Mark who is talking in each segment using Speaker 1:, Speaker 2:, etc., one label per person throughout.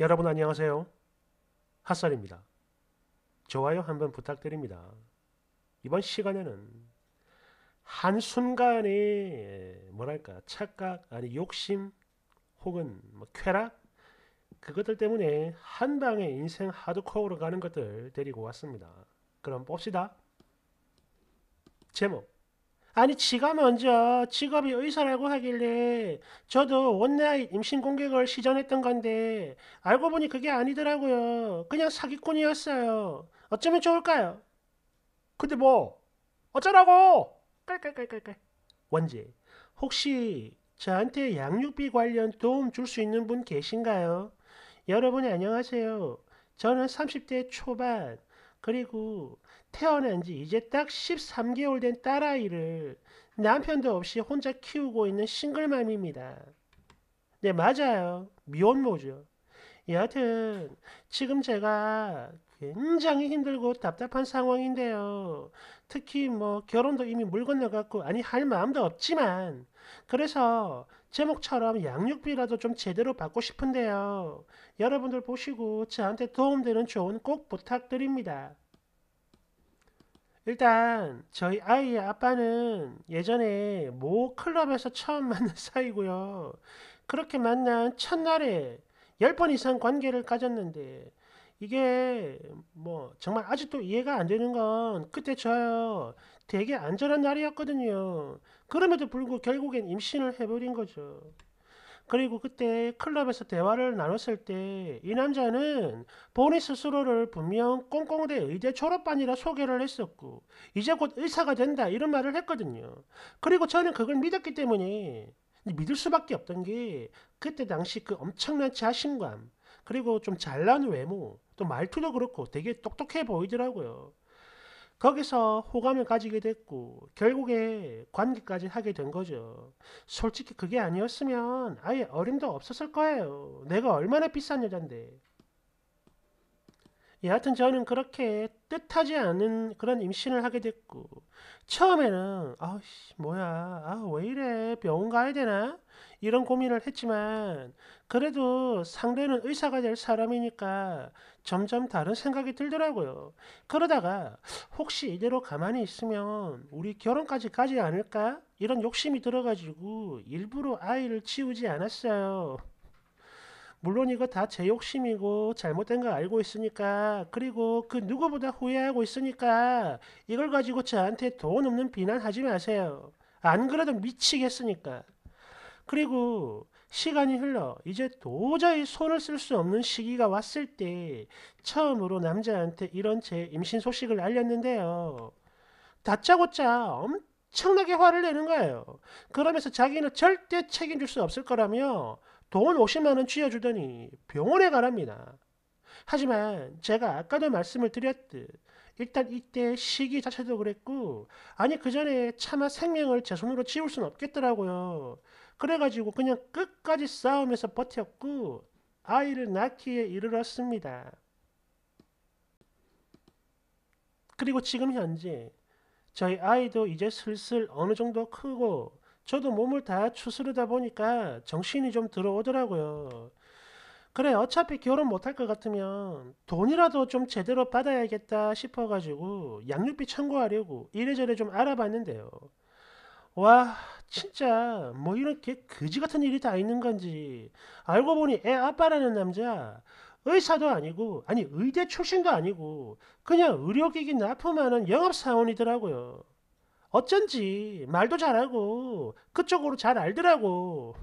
Speaker 1: 여러분 안녕하세요. 핫설입니다. 좋아요 한번 부탁드립니다. 이번 시간에는 한순간에 예, 뭐랄까 착각 아니 욕심 혹은 뭐 쾌락 그것들 때문에 한방에 인생 하드코어로 가는 것들 데리고 왔습니다. 그럼 봅시다. 제목 아니 지가 먼저 직업이 의사라고 하길래 저도 원나잇 임신 공격을 시전했던 건데 알고 보니 그게 아니더라고요. 그냥 사기꾼이었어요. 어쩌면 좋을까요? 근데 뭐 어쩌라고? 깔깔깔깔깔. 원재 혹시 저한테 양육비 관련 도움 줄 수 있는 분 계신가요? 여러분 안녕하세요. 저는 30대 초반 그리고 태어난 지 이제 딱 13개월 된 딸아이를 남편도 없이 혼자 키우고 있는 싱글맘입니다. 네, 맞아요. 미혼모죠. 예, 여하튼 지금 제가 굉장히 힘들고 답답한 상황인데요. 특히 뭐 결혼도 이미 물 건너갔고 아니 할 마음도 없지만 그래서 제목처럼 양육비라도 좀 제대로 받고 싶은데요. 여러분들 보시고 저한테 도움되는 조언 꼭 부탁드립니다. 일단 저희 아이의 아빠는 예전에 모 클럽에서 처음 만난 사이고요. 그렇게 만난 첫날에 10번 이상 관계를 가졌는데 이게 뭐 정말 아직도 이해가 안 되는 건 그때 저요 되게 안전한 날이었거든요. 그럼에도 불구하고 결국엔 임신을 해버린 거죠. 그리고 그때 클럽에서 대화를 나눴을 때 이 남자는 본인 스스로를 분명 꽁꽁대 의대 졸업반이라 소개를 했었고 이제 곧 의사가 된다 이런 말을 했거든요. 그리고 저는 그걸 믿었기 때문에 믿을 수밖에 없던 게 그때 당시 그 엄청난 자신감 그리고 좀 잘난 외모 또 말투도 그렇고 되게 똑똑해 보이더라고요. 거기서 호감을 가지게 됐고 결국에 관계까지 하게 된 거죠. 솔직히 그게 아니었으면 아예 어림도 없었을 거예요. 내가 얼마나 비싼 여잔데. 예, 여하튼 저는 그렇게 뜻하지 않은 그런 임신을 하게 됐고 처음에는 아씨 뭐야 아왜 이래 병원 가야 되나 이런 고민을 했지만 그래도 상대는 의사가 될 사람이니까 점점 다른 생각이 들더라고요. 그러다가 혹시 이대로 가만히 있으면 우리 결혼까지 가지 않을까 이런 욕심이 들어가지고 일부러 아이를 치우지 않았어요. 물론 이거 다 제 욕심이고 잘못된 거 알고 있으니까 그리고 그 누구보다 후회하고 있으니까 이걸 가지고 저한테 돈 없는 비난하지 마세요. 안 그래도 미치겠으니까. 그리고 시간이 흘러 이제 도저히 손을 쓸 수 없는 시기가 왔을 때 처음으로 남자한테 이런 제 임신 소식을 알렸는데요. 다짜고짜 엄청나게 화를 내는 거예요. 그러면서 자기는 절대 책임질 수 없을 거라며 돈 50만 원 쥐어주더니 병원에 가랍니다. 하지만 제가 아까도 말씀을 드렸듯 일단 이때 시기 자체도 그랬고 아니 그 전에 차마 생명을 제 손으로 지울 순 없겠더라고요. 그래가지고 그냥 끝까지 싸우면서 버텼고 아이를 낳기에 이르렀습니다. 그리고 지금 현재 저희 아이도 이제 슬슬 어느 정도 크고 저도 몸을 다 추스르다 보니까 정신이 좀 들어오더라고요. 그래 어차피 결혼 못할 것 같으면 돈이라도 좀 제대로 받아야겠다 싶어가지고 양육비 청구하려고 이래저래 좀 알아봤는데요. 와 진짜 뭐 이렇게 그지 같은 일이 다 있는 건지 알고 보니 애 아빠라는 남자 의사도 아니고 아니 의대 출신도 아니고 그냥 의료기기 납품하는 영업사원이더라고요. 어쩐지 말도 잘하고 그쪽으로 잘 알더라고.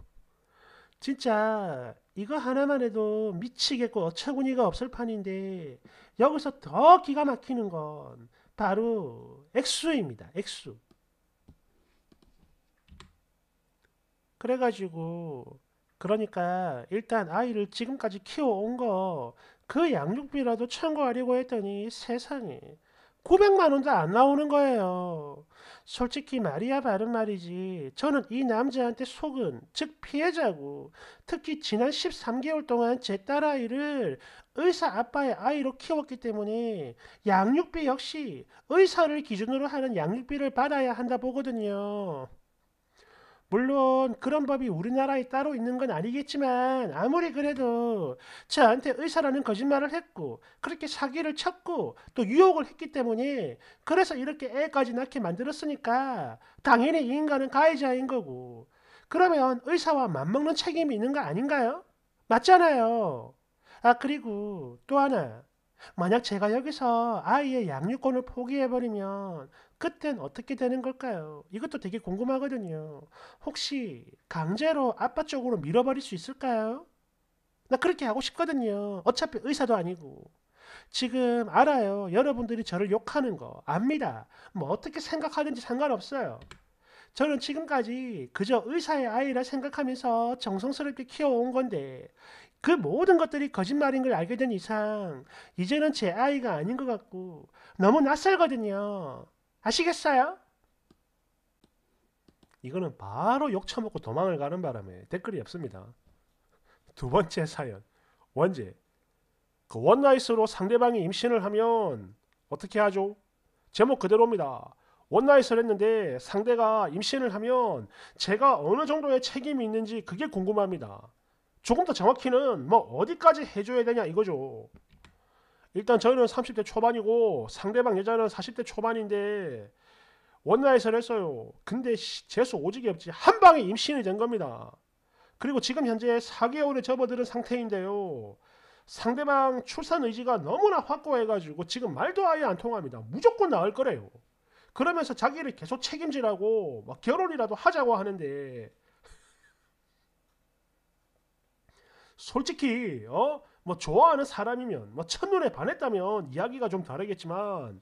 Speaker 1: 진짜 이거 하나만 해도 미치겠고 어처구니가 없을 판인데 여기서 더 기가 막히는 건 바로 액수입니다. 액수. 그래가지고 그러니까 일단 아이를 지금까지 키워온 거 그 양육비라도 참고하려고 했더니 세상에 900만 원도 안 나오는 거예요. 솔직히 말이야 바른 말이지. 저는 이 남자한테 속은 즉 피해자고 특히 지난 13개월 동안 제 딸아이를 의사 아빠의 아이로 키웠기 때문에 양육비 역시 의사를 기준으로 하는 양육비를 받아야 한다 보거든요. 물론 그런 법이 우리나라에 따로 있는 건 아니겠지만 아무리 그래도 저한테 의사라는 거짓말을 했고 그렇게 사기를 쳤고 또 유혹을 했기 때문에 그래서 이렇게 애까지 낳게 만들었으니까 당연히 이 인간은 가해자인 거고 그러면 의사와 맞먹는 책임이 있는 거 아닌가요? 맞잖아요. 아 그리고 또 하나 만약 제가 여기서 아이의 양육권을 포기해버리면 그땐 어떻게 되는 걸까요? 이것도 되게 궁금하거든요. 혹시 강제로 아빠 쪽으로 밀어버릴 수 있을까요? 나 그렇게 하고 싶거든요. 어차피 의사도 아니고. 지금 알아요. 여러분들이 저를 욕하는 거 압니다. 뭐 어떻게 생각하든지 상관없어요. 저는 지금까지 그저 의사의 아이라 생각하면서 정성스럽게 키워온 건데 그 모든 것들이 거짓말인 걸 알게 된 이상 이제는 제 아이가 아닌 것 같고 너무 낯설거든요. 아시겠어요? 이거는 바로 욕 처먹고 도망을 가는 바람에 댓글이 없습니다. 두 번째 사연 원제 그 원나잇으로 상대방이 임신을 하면 어떻게 하죠? 제목 그대로입니다. 원나잇을 했는데 상대가 임신을 하면 제가 어느 정도의 책임이 있는지 그게 궁금합니다. 조금 더 정확히는 뭐 어디까지 해줘야 되냐 이거죠. 일단 저희는 30대 초반이고 상대방 여자는 40대 초반인데 원나잇을 했어요. 근데 재수 오지게 없지 한 방에 임신이 된 겁니다. 그리고 지금 현재 4개월에 접어드는 상태인데요. 상대방 출산 의지가 너무나 확고해가지고 지금 말도 아예 안 통합니다. 무조건 나을 거래요. 그러면서 자기를 계속 책임지라고 결혼이라도 하자고 하는데 솔직히 어? 뭐 좋아하는 사람이면 뭐 첫눈에 반했다면 이야기가 좀 다르겠지만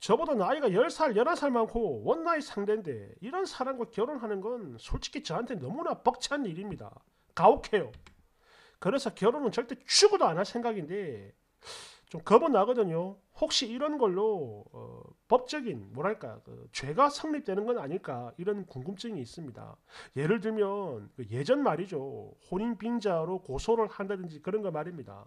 Speaker 1: 저보다 나이가 10살, 11살 많고 원나잇 상대인데 이런 사람과 결혼하는 건 솔직히 저한테 너무나 벅찬 일입니다. 가혹해요. 그래서 결혼은 절대 추구도 안 할 생각인데 좀 겁은 나거든요. 혹시 이런 걸로 어, 법적인 뭐랄까 그 죄가 성립되는 건 아닐까 이런 궁금증이 있습니다. 예를 들면 그 예전 말이죠 혼인빙자로 고소를 한다든지 그런 거 말입니다.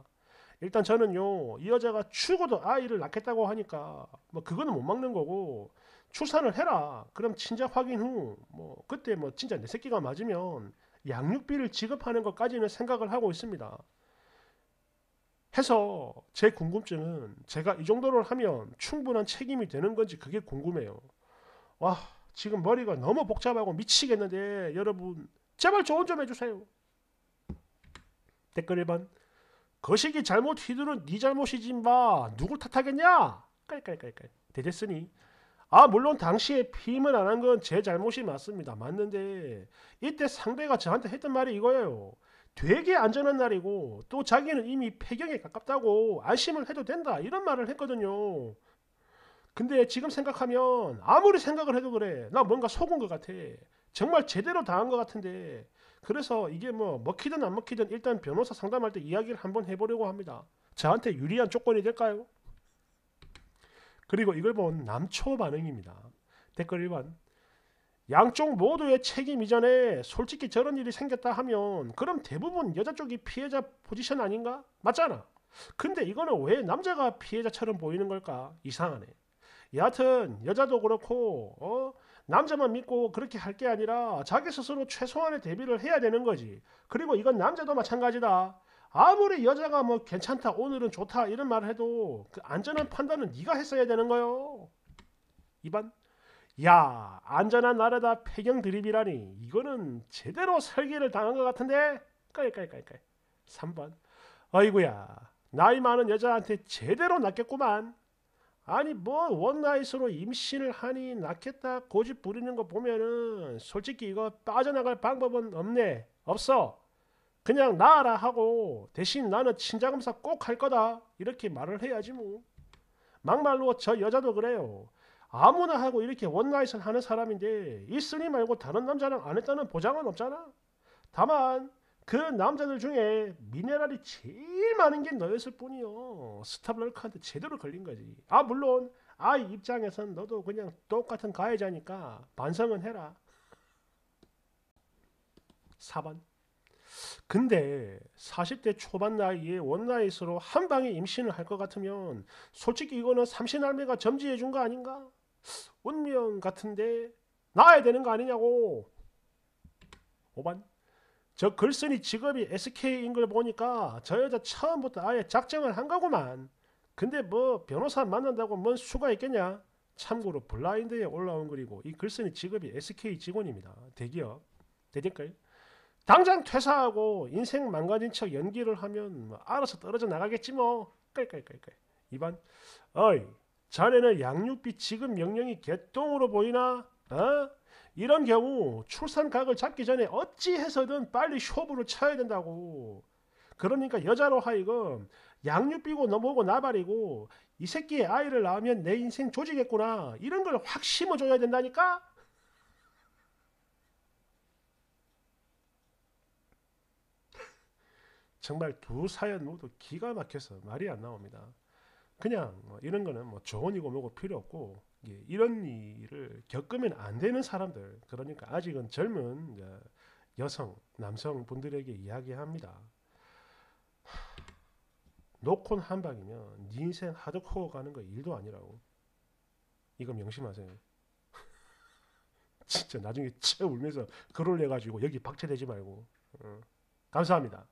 Speaker 1: 일단 저는요 이 여자가 죽어도 아이를 낳겠다고 하니까 뭐 그거는 못 막는 거고 출산을 해라 그럼 친자 확인 후 뭐 그때 뭐 진짜 내 새끼가 맞으면 양육비를 지급하는 것까지는 생각을 하고 있습니다. 해서 제 궁금증은 제가 이 정도를 하면 충분한 책임이 되는 건지 그게 궁금해요. 와, 지금 머리가 너무 복잡하고 미치겠는데 여러분 제발 조언 좀 해주세요. 댓글 1번 거시기 잘못 휘두른 네 잘못이지 마 누굴 탓하겠냐? 깔깔깔깔 대제스니 아 물론 당시에 피임을 안 한 건 제 잘못이 맞습니다. 맞는데 이때 상대가 저한테 했던 말이 이거예요. 되게 안전한 날이고 또 자기는 이미 폐경에 가깝다고 안심을 해도 된다 이런 말을 했거든요. 근데 지금 생각하면 아무리 생각을 해도 그래 나 뭔가 속은 것 같아 정말 제대로 당한 것 같은데 그래서 이게 뭐 먹히든 안 먹히든 일단 변호사 상담할 때 이야기를 한번 해보려고 합니다. 저한테 유리한 조건이 될까요? 그리고 이걸 본 남초 반응입니다. 댓글 1번 양쪽 모두의 책임 이전에 솔직히 저런 일이 생겼다 하면 그럼 대부분 여자 쪽이 피해자 포지션 아닌가? 맞잖아. 근데 이거는 왜 남자가 피해자처럼 보이는 걸까? 이상하네. 여하튼 여자도 그렇고 어? 남자만 믿고 그렇게 할 게 아니라 자기 스스로 최소한의 대비를 해야 되는 거지. 그리고 이건 남자도 마찬가지다. 아무리 여자가 뭐 괜찮다 오늘은 좋다 이런 말을 해도 그 안전한 판단은 네가 했어야 되는 거요. 이반 야 안전한 나라다 폐경 드립이라니 이거는 제대로 설계를 당한 것 같은데 까이까이까이까이 3번 어이구야 나이 많은 여자한테 제대로 낫겠구만 아니 뭐 원나잇으로 임신을 하니 낳겠다 고집 부리는 거 보면은 솔직히 이거 빠져나갈 방법은 없네 없어 그냥 나아라 하고 대신 나는 친자검사 꼭 할 거다 이렇게 말을 해야지 뭐 막말로 저 여자도 그래요 아무나 하고 이렇게 원나잇을 하는 사람인데 있으니 말고 다른 남자랑 안 했다는 보장은 없잖아. 다만 그 남자들 중에 미네랄이 제일 많은 게 너였을 뿐이요. 스타블크한테 제대로 걸린 거지. 아 물론 아이 입장에선 너도 그냥 똑같은 가해자니까 반성은 해라. 4번 근데 40대 초반 나이에 원나잇으로 한 방에 임신을 할 것 같으면 솔직히 이거는 삼신할매가 점지해 준 거 아닌가? 운명 같은데 나아야 되는 거 아니냐고 5반 저 글쓴이 직업이 SK인 걸 보니까 저 여자 처음부터 아예 작정을 한 거구만 근데 뭐 변호사 만난다고 뭔 수가 있겠냐 참고로 블라인드에 올라온 글이고 이 글쓴이 직업이 SK 직원입니다 대기업 대댓글 당장 퇴사하고 인생 망가진 척 연기를 하면 뭐 알아서 떨어져 나가겠지 뭐 깔깔깔깔 이반 어이 자네는 양육비 지급 명령이 개똥으로 보이나? 어? 이런 경우 출산각을 잡기 전에 어찌해서든 빨리 쇼부를 쳐야 된다고. 그러니까 여자로 하여금 양육비고 넘어오고 나발이고 이 새끼의 아이를 낳으면 내 인생 조지겠구나 이런 걸 확 심어줘야 된다니까? 정말 두 사연 모두 기가 막혀서 말이 안 나옵니다. 그냥 뭐 이런 거는 뭐 조언이고 뭐고 필요 없고 예, 이런 일을 겪으면 안 되는 사람들 그러니까 아직은 젊은 여성 남성 분들에게 이야기합니다. 노콘 한 방이면 네 인생 하드코어 가는 거 일도 아니라고. 이거 명심하세요. 진짜 나중에 채 울면서 그럴래 가지고 여기 박제되지 말고. 어. 감사합니다.